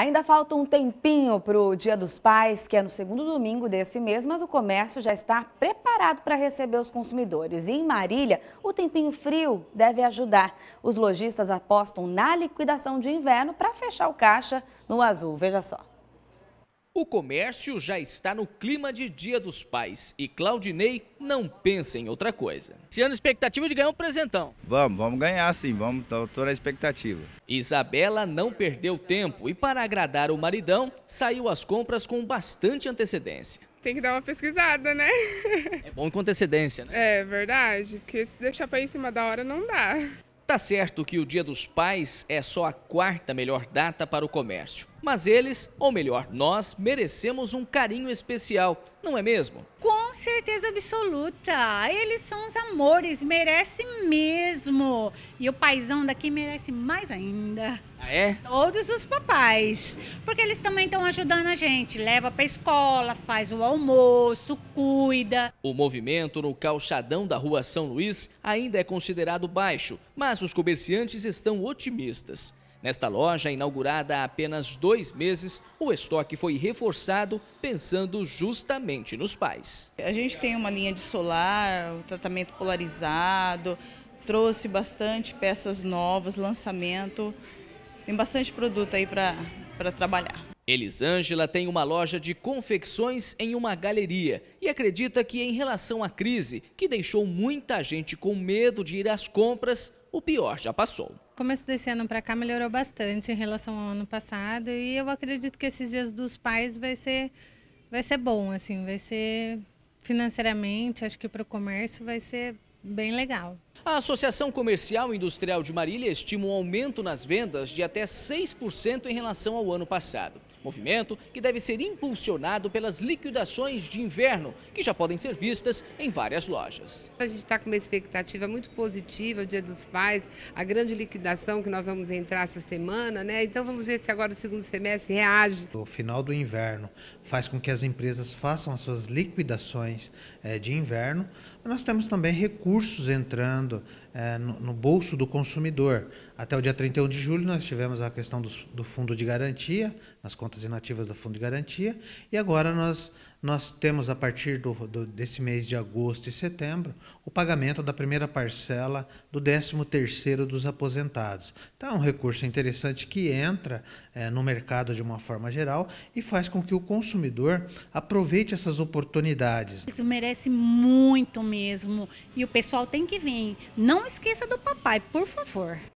Ainda falta um tempinho para o Dia dos Pais, que é no segundo domingo desse mês, mas o comércio já está preparado para receber os consumidores. E em Marília, o tempinho frio deve ajudar. Os lojistas apostam na liquidação de inverno para fechar o caixa no azul. Veja só. O comércio já está no clima de Dia dos Pais e Claudinei não pensa em outra coisa. Esse ano, expectativa de ganhar um presentão. Vamos, vamos ganhar sim, vamos, toda a expectativa. Isabela não perdeu tempo e, para agradar o maridão, saiu às compras com bastante antecedência. Tem que dar uma pesquisada, né? É bom com antecedência, né? É verdade, porque se deixar para ir em cima da hora não dá. Tá certo que o Dia dos Pais é só a quarta melhor data para o comércio, mas eles, ou melhor, nós, merecemos um carinho especial, não é mesmo? Com certeza absoluta. Eles são os amores, merece mesmo. E o paizão daqui merece mais ainda. Ah, é? Todos os papais. Porque eles também estão ajudando a gente. Leva pra escola, faz o almoço, cuida. O movimento no calçadão da rua São Luís ainda é considerado baixo, mas os comerciantes estão otimistas. Nesta loja, inaugurada há apenas dois meses, o estoque foi reforçado pensando justamente nos pais. A gente tem uma linha de solar, tratamento polarizado, trouxe bastante peças novas, lançamento. Tem bastante produto aí para trabalhar. Elisângela tem uma loja de confecções em uma galeria e acredita que, em relação à crise, que deixou muita gente com medo de ir às compras, o pior já passou. Começo desse ano para cá melhorou bastante em relação ao ano passado e eu acredito que esses dias dos pais vai ser vai ser bom assim, vai ser financeiramente, acho que para o comércio vai ser bem legal. A Associação Comercial e Industrial de Marília estima um aumento nas vendas de até 6% em relação ao ano passado. Movimento que deve ser impulsionado pelas liquidações de inverno, que já podem ser vistas em várias lojas. A gente está com uma expectativa muito positiva, o Dia dos Pais, a grande liquidação que nós vamos entrar essa semana, né? Então vamos ver se agora o segundo semestre reage. O final do inverno faz com que as empresas façam as suas liquidações eh, de inverno, mas nós temos também recursos entrando eh, no bolso do consumidor. Até o dia 31 de julho nós tivemos a questão do fundo de garantia, nas contas inativas do Fundo de Garantia. E agora nós, nós temos, a partir do, do, desse mês de agosto e setembro, o pagamento da primeira parcela do 13º dos aposentados. Então é um recurso interessante que entra é, no mercado de uma forma geral e faz com que o consumidor aproveite essas oportunidades. Isso merece muito mesmo. E o pessoal tem que vir. Não esqueça do papai, por favor.